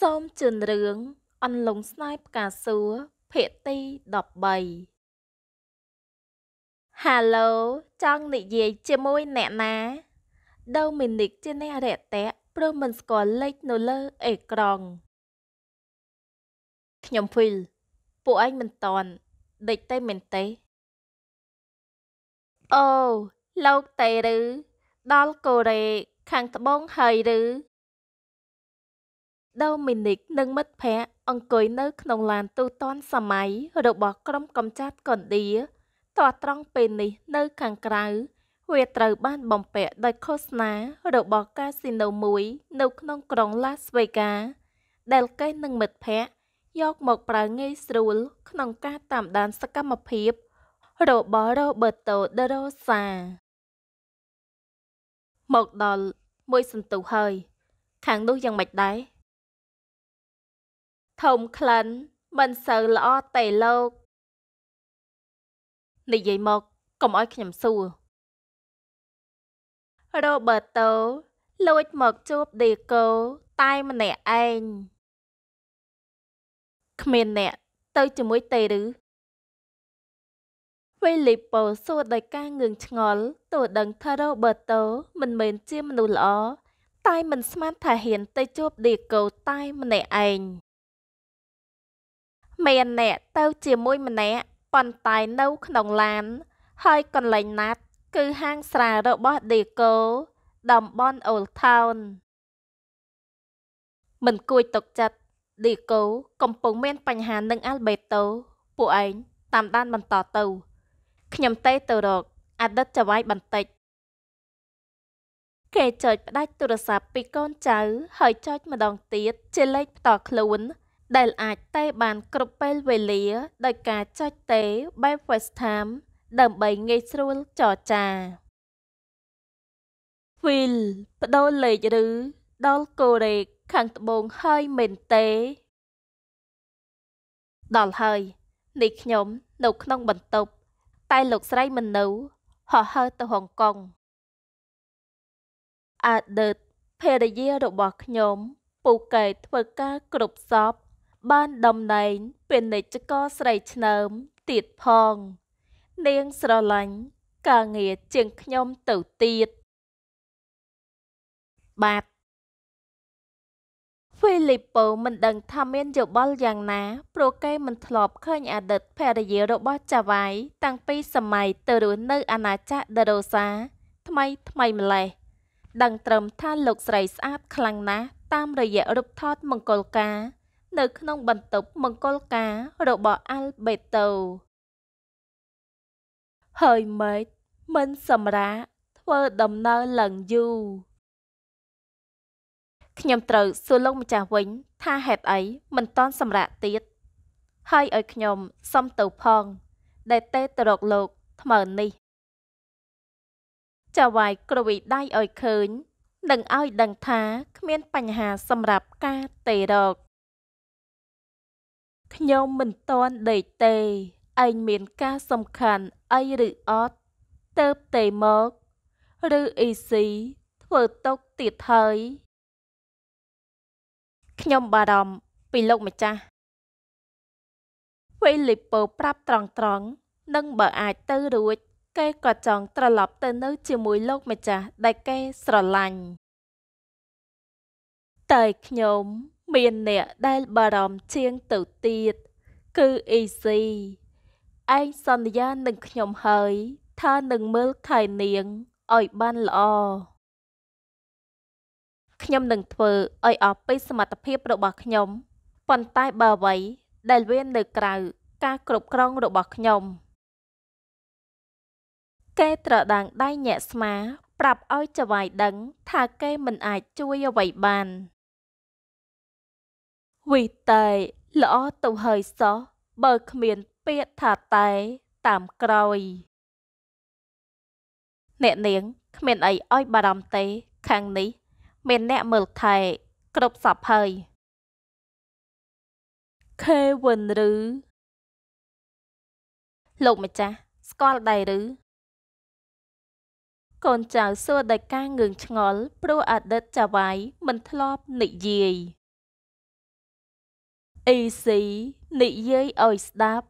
សូមជឿនរឿងអន្លង់ស្នេហ៍ផ្កាសួរភាគទី13 Halo ចង់និយាយជាមួយអ្នកណា Dominic ជាអ្នករាក់តាក់ព្រោះមិនស្គាល់លេខនៅលើ អេក្រង់ខ្ញុំភីលពួកឯងមិនតន់ដេកតែមែនទេ អូ លោកតេឬដល់កូរ៉េខាងត្បូងហើយឬដូមីនិកនិងមិត្តភ័ក្តិអង្គុយនៅក្នុងឡាន ទូទាន់សម័យរបស់ក្រុមកំចាត់កុនឌីតរត្រង់ពេលនេះ នៅ ខាងក្រៅវាត្រូវបានបំពាក់ដោយឃោសនារបស់កាស៊ីណូមួយ នៅ ក្នុងក្រុង Las Vegas ដែលកេសនឹងមិត្តភ័ក្តិយកមកប្រើងាយស្រួល ក្នុងការតាមដានសកម្មភាពរបស់ Roberto De Rosa មកដល់មួយសន្ទុះហើយ ខាងនោះយ៉ាងម៉េចដែរធំក្លិនមិនសូវល្អទេលោក និយាយមកកុំឲ្យខ្ញុំសួររ៉ូបឺតូលួចមកជួបឌីកូតែម្នាក់ឯងគ្មានអ្នកទៅជាមួយទេឬវីលីប៉ូសួរដោយការងឿងឆ្ងល់ទោះដឹងថារ៉ូបឺតូមិនមែនជាមនុស្សល្អតែ មិនស្មានថាហ៊ានទៅជួបឌីកូ តែម្នាក់ឯងមានអ្នកទៅ ជាមួយម្នាក់ប៉ុន្តែនៅក្នុងឡាន ហើយកន្លែងណាត់គឺហាងស្រារបស់ដេកូតំបន់អូលថោនមិនគួចຕົកចិត្តឌីកូកំពុងមាន បញ្ហានឹងអាល់បេតូពួកឯងតាមដានបន្តទៅខ្ញុំទេទៅរកអតីតចវាយបន្តិចគេចុចផ្ដាច់ទូរស័ព្ទពីកូនចៅ ហើយចុចម្ដងទៀតជាលេខផ្ទាល់ខ្លួនដែលអាចតេបាន គ្រប់ពេលវេលា ដោយការចុចតេបែប FaceTime ដើម្បីងាយស្រួលចរចា Phil បដូរលេខឬដល់កូរ៉េខាងត្បូងហើយមែនទេដល់ហើយនេះខ្ញុំនៅក្នុង បន្ទប់តែលោកស្រីមិននៅហោះហើរទៅហុងកុងអតីតភរិយារបស់ខ្ញុំពូកែធ្វើការគ្រប់សពបានដំណែង ពាណិជ្ជករស្រីឆ្នើមទៀតផង នាងស្រឡាញ់ការងារជាងខ្ញុំទៅទៀតបាទហ្វីលីប៉ូមិនដឹងថាមានយោបល់យ៉ាងណាព្រោះគេមិនធ្លាប់ឃើញអតីតភរិយារបស់ចាវ៉ៃតាំងពីសម័យទៅរស់នៅ អាណាចក្រដេរ៉ូសា ថ្មីថ្មីម្លេះដឹងត្រឹមថាលោកស្រីស្អាតខ្លាំងណាស់តាមរយៈរូបថតមង្គលការនៅក្នុងបន្ទប់មង្គលការរបស់អាល់បេតូហើយមេតមិនសម្រា ធ្វើដំណើរឡើងយូរខ្ញុំត្រូវសួរលោកម្ចាស់វិញ ថាហេតុអីមិនតន់សម្រាកទៀតហើយឲ្យខ្ញុំសុំទៅផង ដែលទេទៅរកលោកថ្មើនេះចាវាយគ្រវីដៃឲ្យឃើញនឹងឲ្យដឹងថាគ្មានបញ្ហាសម្រាប់ការទេរកខ្ញុំមិនតន់ដេកទេឯងមានការសំខាន់អីឬអត់ទៅទេមកឬអ៊ីស៊ីធ្វើຕົកទៀតហើយខ្ញុំបារម្ភពីលោកម្ចាស់វេលីពូប្រាប់ត្រង់ត្រង់នឹងបើអាចទៅរួចគេក៏ចង់ត្រឡប់ទៅនៅជាមួយលោកម្ចាស់ដែលគេស្រឡាញ់តែខ្ញុំមានអ្នក ដែល បារម្ភជាងទៅទៀតគឺអ៊ីស៊ីឯងសន្យានឹងខ្ញុំហើយថានឹងមើលថែនាងឲ្យបានល្អខ្ញុំនឹងធ្វើឲ្យអស់ពីសមត្ថភាពរបស់ខ្ញុំប៉ុន្តែបើអ្វីដែលវានៅក្រៅការគ្រប់គ្រងរបស់ខ្ញុំ គេត្រដាងដៃញាក់ស្មា ប្រាប់ឲ្យចវាយដឹង ថាគេមិនអាចជួយអ្វីបានវិតែល្អទៅហើយសោះបើគ្មាន ពាក្យថាតែតាមក្រោយ អ្នកនាងគ្មានអីឲ្យបារម្ភទេ ខាងនេះ មាន អ្នកមើលថែគ្រប់សពហើយខេវិនឬលោកម្ចាស់ ស្គាល់ដែរឬកូនចៅសួរដោយការងឿងឆ្ងល់ ព្រោះអតីតចៅវាយមិនធ្លាប់និយាយអ៊ីស៊ីនិយាយឲ្យស្ដាប់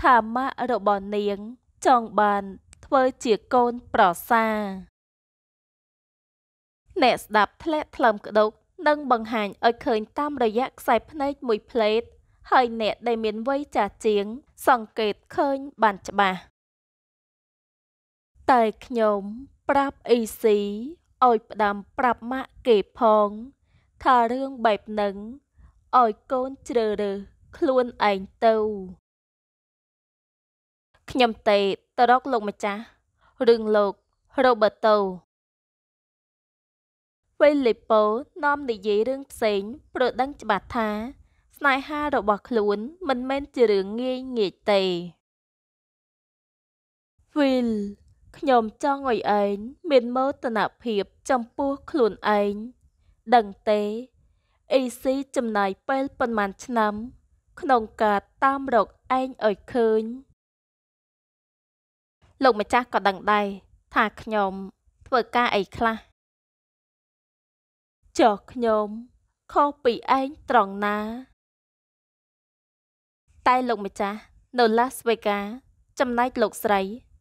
ថាម៉ាក់របស់នាង ចង់បានធ្វើជាកូនប្រសាអ្នកស្ដាប់ធ្លាក់ថ្លឹមក្តុក និងបង្ហាញឲ្យឃើញ តាមរយៈខ្សែភ្នែកមួយផ្លេត ហើយអ្នកដែលមានវ័យចាស់ជាង សង្កេតឃើញបានច្បាស់តែខ្ញុំប្រាប់អ៊ីស៊ីឲ្យផ្ដាំប្រាប់ម៉ាក់គេផងថារឿងបែបហ្នឹងឲ្យកូនជ្រើរើសខ្លួនឯងទៅខ្ញុំទេទៅរកលោកម្ចាស់រឿងលោក Roberto វេលីប៉ូនាំ និយាយរឿងផ្សេងប្រដឹងច្បាស់ថា ស្នេហារបស់ខ្លួនមិនមែនជារឿងងាយងាយទេ Will ខ្ញុំចង់ឲ្យឯងមានមោទនភាព ចំពោះខ្លួនឯងដឹងទេអេស៊ីចំណាយពេលប៉ុន្មានឆ្នាំ ក្នុងការតាមរកឯងឲ្យឃើញលោកម្ចាស់ក៏ដឹងដែរថាខ្ញុំធ្វើការអីខ្លះចុះខ្ញុំខុសពីឯងត្រង់ណា តែលោកម្ចាស់នៅ Las Vegas ចំណែកលោកស្រី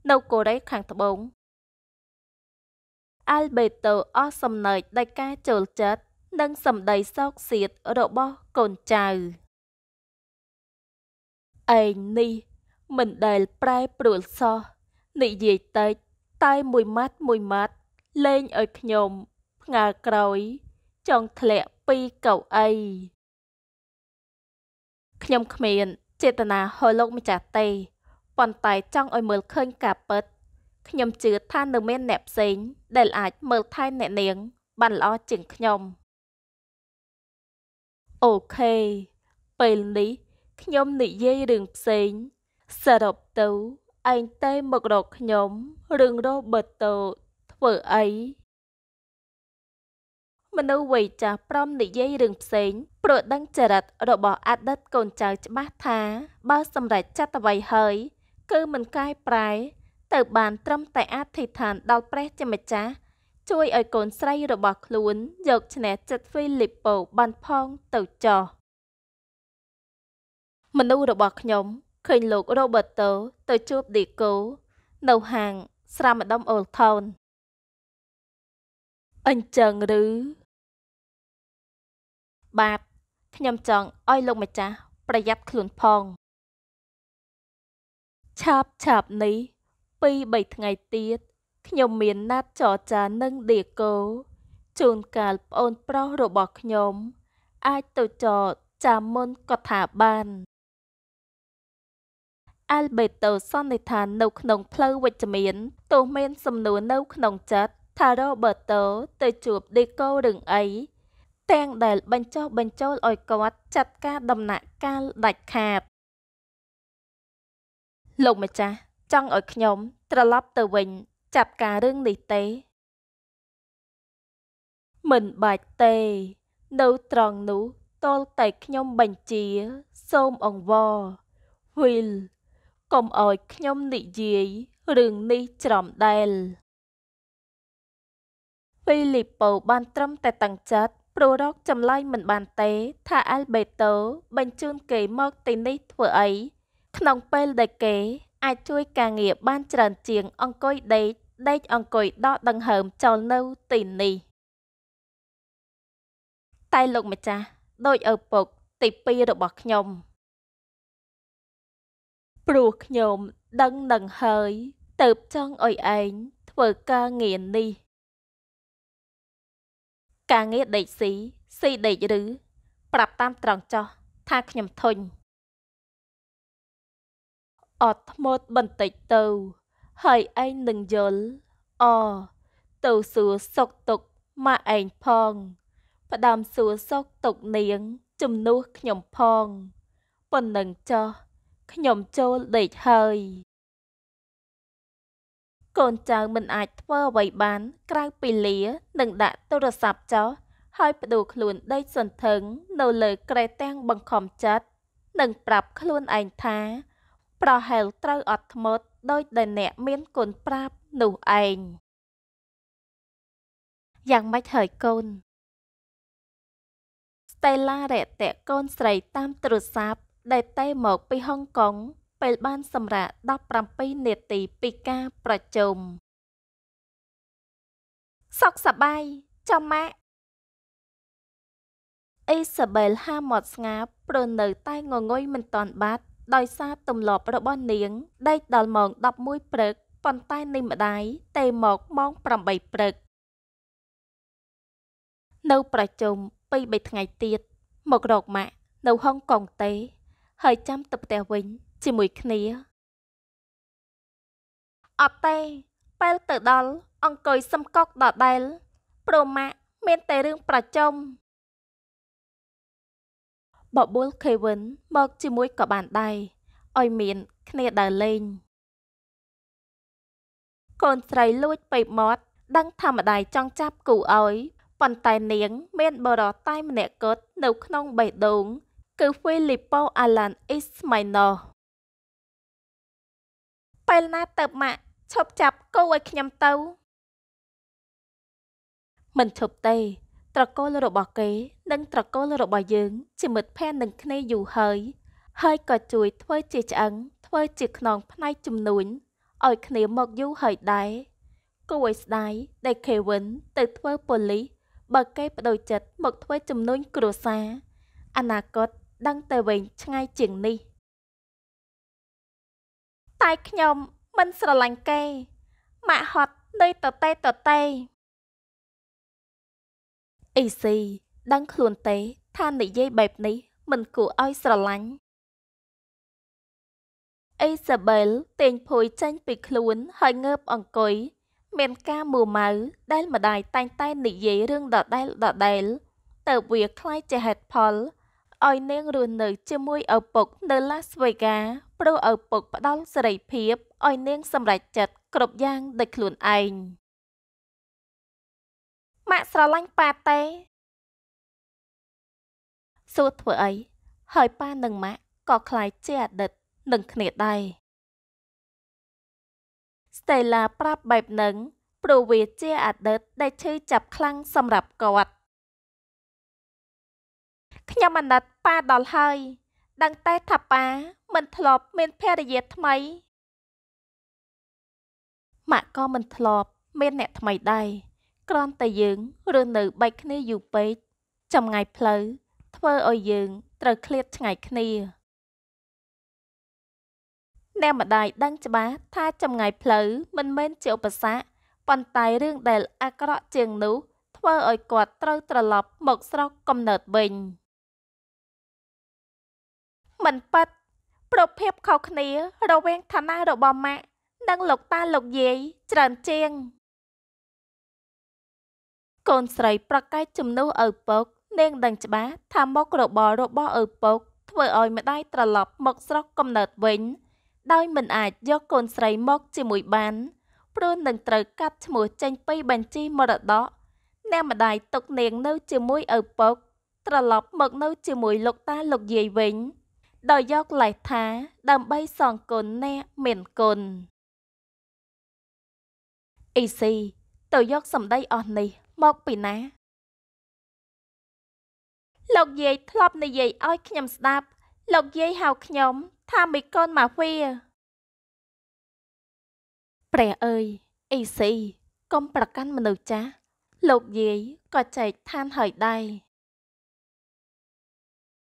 នៅកូរ៉េខាងត្បូង Alberto អស់សំណើចដោយការចូលចិត្តនិងសម្ដីសោកសៀតរបស់កូនចៅឯងនេះមិនដែលប្រែប្រួលសោះនិយាយតិចតែមួយម៉ាត់មួយម៉ាត់លេងឲ្យខ្ញុំ ផ្ងើក្រោយចង់ធ្លាក់ពីកៅអីខ្ញុំគ្មានចេតនាហៅលោកម្ចាស់ទេប៉ុន្តែចង់ឲ្យមើលឃើញការពិតខ្ញុំជឿថានៅមានអ្នកផ្សេងដែលអាចមើលថែអ្នកនាង បានល្អជាងខ្ញុំ។អូខេពេលនេះខ្ញុំ និយាយរឿងផ្សេងសរុបទៅឯងតែមករកខ្ញុំរឿងរ៉ូបឺតូធ្វើអីមនុស្សវ័យចាស់ព្រមនិយាយរឿងផ្សេងព្រោះដឹងចរិតរបស់អតីតកូនចៅច្បាស់ថា បើ សម្រេចចិត្តអ្វីហើយ គឺមិនកាយប្រែ ទៅ បាន ត្រឹមតែអធិដ្ឋានដល់ព្រះជាម្ចាស់ជួយឲ្យកូនស្រីរបស់ខ្លួនយកឈ្នះចិត្តហ្វីលីប៉ូបានផង ទៅចោះមនុស្សរបស់ខ្ញុំឃើញលោករ៉ូបឺតតូទៅជួបឌីកូនៅហាងស្រាម្ដុំអូលថោនអញ្ចឹងឬបាបខ្ញុំចង់ឲ្យលោកម្ចាស់ប្រយ័ត្នខ្លួនផង ឆាប់ឆាប់នេះ2 3ថ្ងៃទៀតខ្ញុំមានណាត់ចរចានឹងឌីកូជូនកាលប្អូនប្រុសរបស់ខ្ញុំ អាចទៅចរចាមុនក៏ថាបានអាល់បេតូសន្និដ្ឋាននៅក្នុងផ្លូវវិជ្ជមានទោះមានសំណួរនៅ ក្នុងចិត្តថារ៉ូបឺតូទៅជួបឌីកូរឿងអីទាំងដែល បញ្ចុះបញ្ចូលឲ្យគាត់ចាត់ការដំណាក់កាលដាច់ខាតលោកម្ចាស់ចង់ឲ្យខ្ញុំ ត្រឡប់ទៅវិញចាប់ការរឿងនេះទេ មិនបាច់ទេ នៅត្រង់នោះតលតែខ្ញុំបញ្ជា សូមអង្វរ Will កុំអោយខ្ញុំនិយាយរឿងនេះច្រំដែល Filippo បានត្រឹមតែតឹងចិត្តព្រោះរកចម្លើយមិនបានទេ ថា Alberto បញ្ជូនគេមកទីនេះធ្វើអី ក្នុងពេលដែលគេអាចជួយការងារបានច្រើនជាងអង្គុយដេកដេកអង្គុយដកដង្ហើមចូលនៅទីនេះតែលោកម្ចាស់ដូចឪពុក ទី2របស់ខ្ញុំ ព្រោះខ្ញុំដឹងនឹងហើយទៅចង់អុយឯងធ្វើការងារនេះការងារដេកស៊ីស៊ីដេកឬប្រាប់តាមត្រង់ចោះថាខ្ញុំធុញអត់ធ្មត់បន្តិចទៅហើយឯងនឹងយល់អទៅសួរសុកទុកម៉ាក់ឯងផងផ្ដាំសួរសុកទុកនាងជំនួសខ្ញុំផងប៉ុណ្ណឹងចោះខ្ញុំចូលដេកហើយកូនចៅមិន អាចធ្វើអ្វីបានក្រៅពីលានឹងដាក់ទូរស័ព្ទចោលហើយបដូរខ្លួនដេកសន្ធឹងនៅលើ ក្រេទាំងបង្ខំចិត្តនឹងប្រាប់ខ្លួនឯងថា ប្រហែលត្រូវអត់ធ្មត់ដោយដែលអ្នក មានគុណប្រាប់នោះឯងយ៉ាងម៉េចហើយកូនស្តេឡារតៈកូនស្រីតាមទូរស័ព្ទដែលតេមកពីហុងកុង ពេលបានសម្រាក17នាទីពីការប្រជុំសុខសប្បាយចាំម៉ាក់អេសាបែលហាមាត់ស្ងាព្រើនៅ តែងងុយមិនតាន់បាត់ដោយសារទម្លាប់របស់នាងដេកដល់ម៉ោង11ព្រឹកប៉ុន្តែនេះម្ដាយទេមកម៉ោង8ព្រឹក នៅប្រជុំពី3ថ្ងៃទៀតមករកម៉ាក់នៅហុងកុងទេ ហើយចាំទៅផ្ទះវិញជាមួយគ្នាអត់ទេពេលទៅដល់អង្គុយសំកកដដែលព្រមម៉ាក់មានតែរឿងប្រជុំបបួល Kevin មកជាមួយក៏បានដែរឲ្យមានគ្នាដើរលេងកូនស្រីលួចពេកមាត់ដឹងថាម្ដាយចង់ចាប់ គូឲ្យប៉ុន្តែនាងមាន បរោះតែម្នាក់គត់នៅ ក្នុងបេះដូង គឺ Filippo Alan Ismaino ពេលណាទៅម៉ាក់ឈប់ចាប់គូឲ្យខ្ញុំទៅ មិនឈប់ទេត្រកូលរបស់គេ និងត្រកូលរបស់យើងជាមិត្តភក្តិនឹងគ្នាយូរហើយហើយក៏ជួយធ្វើជាឆ្អឹងធ្វើជាខ្នងផ្នែកជំនួញឲ្យគ្នាមកយូរហើយដែរគួរឲ្យស្ដាយដែល Kevin ទៅធ្វើប៉ូលីសបើគេបដិចិត្តមកធ្វើជំនួញគ្រួសារអនាគតដឹងតែវែងឆ្ងាយជាងនេះ តែខ្ញុំមិនស្រឡាញ់គេម៉ាក់ហត់នៅតតេតតេអេស៊ីដឹងខ្លួនទេ ថានិយាយបែបនេះមិន គួរឲ្យស្រឡាញ់អេសាបែលទែងភួយចេញពីខ្លួន ហើយងើប អង្គុយមានការមួម៉ៅដែលម្ដាយតែងតែនិយាយរឿងដដែលដដែលទៅវាคล้ายជាហេតុផលឲ្យនាងរស់នៅ ជាមួយឪពុក នៅ Las Vegas ព្រោះឪពុកផ្ដល់សេរីភាពឲ្យ នាងសម្រេចចិត្តគ្រប់យ៉ាងដោយខ្លួនឯង។ម៉ាក់ស្រឡាញ់ប៉ាទេសួរធ្វើអីហើយប៉ានិងម៉ាក់ក៏ខ្លាយជាអតីតនឹងគ្នាដែរស្តេឡាប្រាប់បែបហ្នឹងព្រោះវាជាអតីតដែលឈឺចាប់ខ្លាំងសម្រាប់គាត់ខ្ញុំអាណិតប៉ាដល់ហើយដឹងតែថាប៉ាមិនធ្លាប់ មានភរិយាថ្មីម៉ាក់ក៏មិនធ្លាប់ មាន អ្នកថ្មីដែរគ្រាន់តែយើងរស់នៅបែកគ្នាយូរពេកចម្ងាយផ្លូវធ្វើឲ្យយើងត្រូវឃ្លាតឆ្ងាយគ្នាអ្នកម្ដាយដឹងច្បាស់ថាចម្ងាយផ្លូវមិនមែនជាឧបសគ្គប៉ុន្តែរឿងដែលអាក្រក់ជាងនោះធ្វើឲ្យគាត់ត្រូវត្រឡប់មកស្រុកកំណើតវិញមិនប៉ັດប្រភពខុសគ្នារវាងឋានៈរបស់ម៉ាក់និងលោកតាលោកយាយច្រើនជាងកូនស្រីប្រកែកជំនួសឪពុកនាងដឹងច្បាស់ថាមុខរបររបស់ឪពុកធ្វើឲ្យម្ដាយត្រឡប់មកស្រុកកំណើតវិញដោយមិនអាចយកកូនស្រីមក ជាមួយបាន ព្រោះនឹងត្រូវកាត់ឈ្មោះចេញពីបញ្ជីមរតកអ្នកម្ដាយទុកនាងនៅ ជាមួយឪពុក ត្រឡប់ មកនៅ ជាមួយលោកតាលោកយាយវិញ ដោយយកលេសថាដើម្បីសងគុណអ្នកមានគុណអ៊ីស៊ីទៅយកសម្ដីអស់នេះមកពីណាលោកយាយធ្លាប់និយាយឲ្យខ្ញុំស្ដាប់លោកយាយហៅខ្ញុំ ថាមីកូនម៉ាហ្វៀព្រះអើយអ៊ីស៊ីកុំប្រកាន់មនុស្សចាស់លោកយាយក៏ចែកឋានហើយដែរ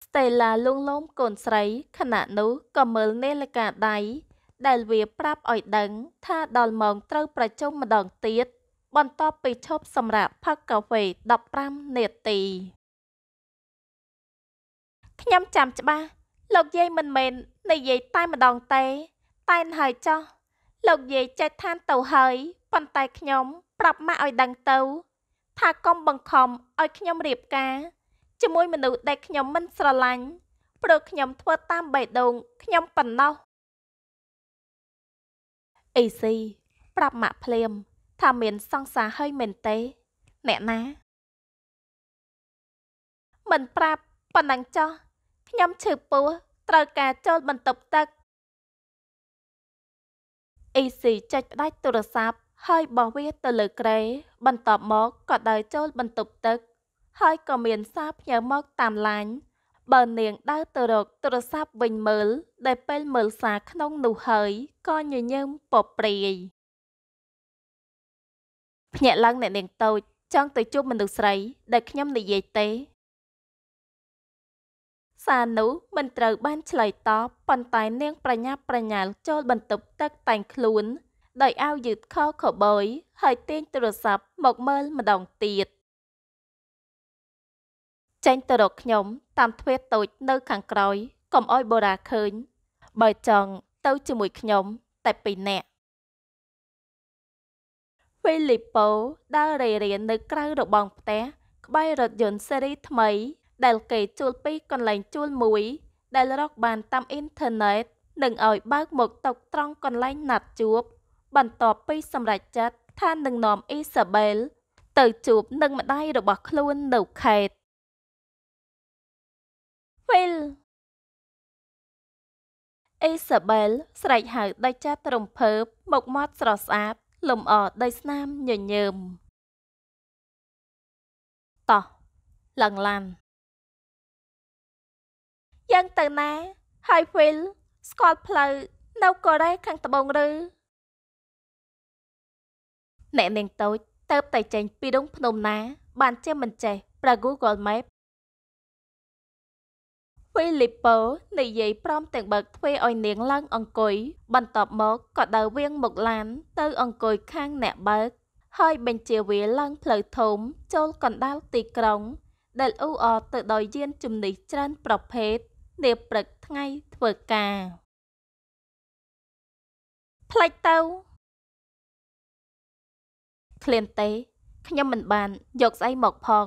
ស្តេឡាលួងលោមកូនស្រីខណៈនោះក៏មើលនាឡិកាដៃដែលវា ប្រាប់ឲ្យដឹង ថាដល់ម៉ោងត្រូវប្រជុំម្ដងទៀតបន្ទាប់ពីឈប់សម្រាកផឹកកាហ្វេ15នាទីខ្ញុំចាំច្បាស់លោកយាយមិនមែននិយាយតែម្ដងទេតែនហើយចោះលោកយាយចេះឋាន ទៅហើយប៉ុន្តែ ខ្ញុំ ប្រាប់ម៉ាក់ឲ្យដឹងទៅ ថាកុំបង្ខំឲ្យខ្ញុំរៀបការជាមួយ មនុស្សដែលខ្ញុំមិនស្រឡាញ់ព្រោះខ្ញុំធ្វើតាមបេះដូងខ្ញុំប៉ុណ្ណោះអេស៊ីប្រាប់ម៉ាក់ភ្លាមថាមានសង្សារហើយមែនទេ អ្នកណា មិនប្រាប់ប៉ុណ្ណឹងចោះខ្ញុំឈឺពោះត្រូវការចូលបន្ទប់ទឹកអ៊ីស៊ីចុចផ្ដាច់ទូរស័ព្ទហើយបោះវាទៅលើក្រេបន្ទាប់មកក៏ដើរចូលបន្ទប់ទឹក ហើយក៏មានសារផ្ញើមកតាមឡាញបើនាង ដើរទៅរកទូរស័ព្ទវិញមើល ដែលពេលមើលសារក្នុង នោះហើយក៏ញញើមពព្រាយភ្ញាក់ឡើងអ្នកនាងតូចចង់ទៅជួបមនុស្សស្រីដែលខ្ញុំនិយាយទេសានុមិនត្រូវបានឆ្លើយតបប៉ុន្តែ នាងប្រញាប់ប្រញាល់ចូលបន្ទប់ទឹកតែងខ្លួន ដោយអាវយឺតខោខូវប៊យហើយទាញទូរស័ព្ទមកមើលម្ដងទៀតចេញទៅរកខ្ញុំ តាមទ្វារតូចនៅខាងក្រោយកុំអោយបូរ៉ាឃើញបើចង់ទៅជាមួយខ្ញុំ តែពីរនាក់ហ្វីលីប៉ូដើររេរាននៅក្រៅ របងផ្ទះក្បែររថយន្តស៊េរីថ្មី ដែលគេជួលពីកន្លែងជួលមួយដែលរកបានតាមអ៊ីនធឺណិតនឹងឲ្យបើកមកຕົកត្រង់កន្លែង ណាត់ជួប បន្ទាប់ពីសម្រេចចិត្តថានឹងនាំអ៊ីសាបែលទៅជួបនឹងម្ដាយរបស់ ខ្លួននៅខេត្តពេលអេសាបែលស្រែកហៅដេចាទ្រំភើបមកមាត់ស្រស់ស្អាតលំអដីស្នាមញញើមតោះឡើងឡានយ៉ាងទៅណាហើយពេលស្គាល់ផ្លូវនៅកូរ៉េខាងត្បូងឬអ្នកនាងតូចទៅតែចេញ ពីដងភ្នំណា បានជាមិនចេះប្រើ Google Map ហ្វីលីប៉ូនិយាយព្រមទាំងបើកទ្វារឲ្យនាងឡើងអង្គុយបន្ទាប់មកក៏ដើរវៀងមុខឡាន ទៅ អង្គុយខាងអ្នកបើក ហើយបញ្ជាវាឡើង ផ្លូវធំចូលកណ្ដាលទីក្រុង ដែលអ៊ូអរទៅដោយយានជំនិះច្រើនប្រភេទនាព្រឹកថ្ងៃធ្វើការផ្លេចទៅឃ្លានទេខ្ញុំមិនបានយកស្អីមកផង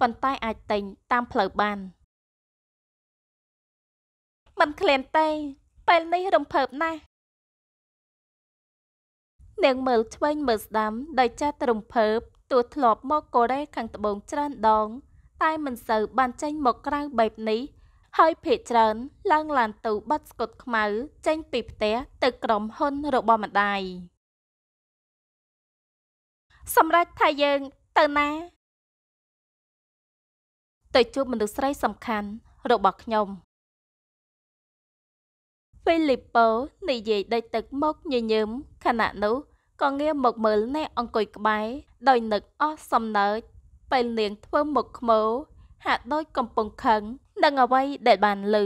ប៉ុន្តែ អាចទិញតាម ផ្លូវបានមិនក្លែនទេពេលនេះរំភើបណាស់នាងមើលឆ្វេងមើលស្ដាំដោយចាត់រំភើបទោះធ្លាប់មកកូរ៉េខាងត្បូងច្រើនដង តែមិនសូវបានចេញ មកក្រៅបែបនេះហើយ ភេកច្រើនឡើងឡានទៅបាត់ស្កុតខ្មៅចេញពីផ្ទះ ទៅក្រុមហ៊ុនរបស់ម្ដាយសម្រាប់ថាយើង ទៅណាទៅជួបមនុស្សស្រីសំខាន់របស់ខ្ញុំហ្វីលីប៉ូនិយាយដេកទឹកមកញញឹមខណៈនោះក៏ងាកមកមើលអ្នកអង្គុយក្បែរដោយនឹកអស់សំណើចពេលនាងធ្វើមុខខ្មោហាក់ដូចកំពុងខឹងនឹងអ្វីដែលបានលឺ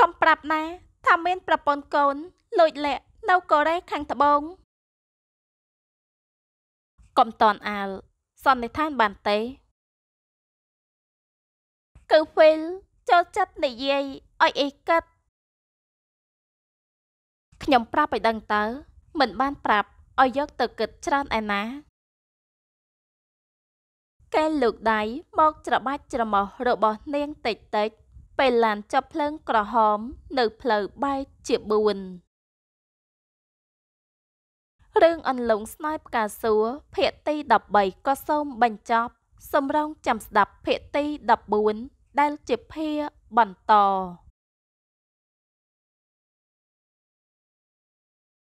កំប្រាប់ណាថាមាន ប្រពន្ធកូនលួចលាក់ នៅកូរ៉េខាងត្បូងកំតនអាលសន្និដ្ឋានបានទេគឺហ្វីលចូលចិត្តនិយាយឲ្យអីកឹតខ្ញុំប្រាប់ឲ្យដឹងទៅមិនបាន ប្រាប់ឲ្យយកទៅគិតច្រើនឯណាកែលោកដៃមកច្របាច់ច្រមុះរបស់ នាងតិចតិច ពេលឡានចាប់ភ្លើងក្រហម នៅ ផ្លូវបែកជា4រឿងអន្លង់ស្នាយផ្កាសួរភាគទី13ក៏សូមបញ្ចប់សម្រងចាំស្ដាប់ភាគទី14ដែលជាភារបន្ត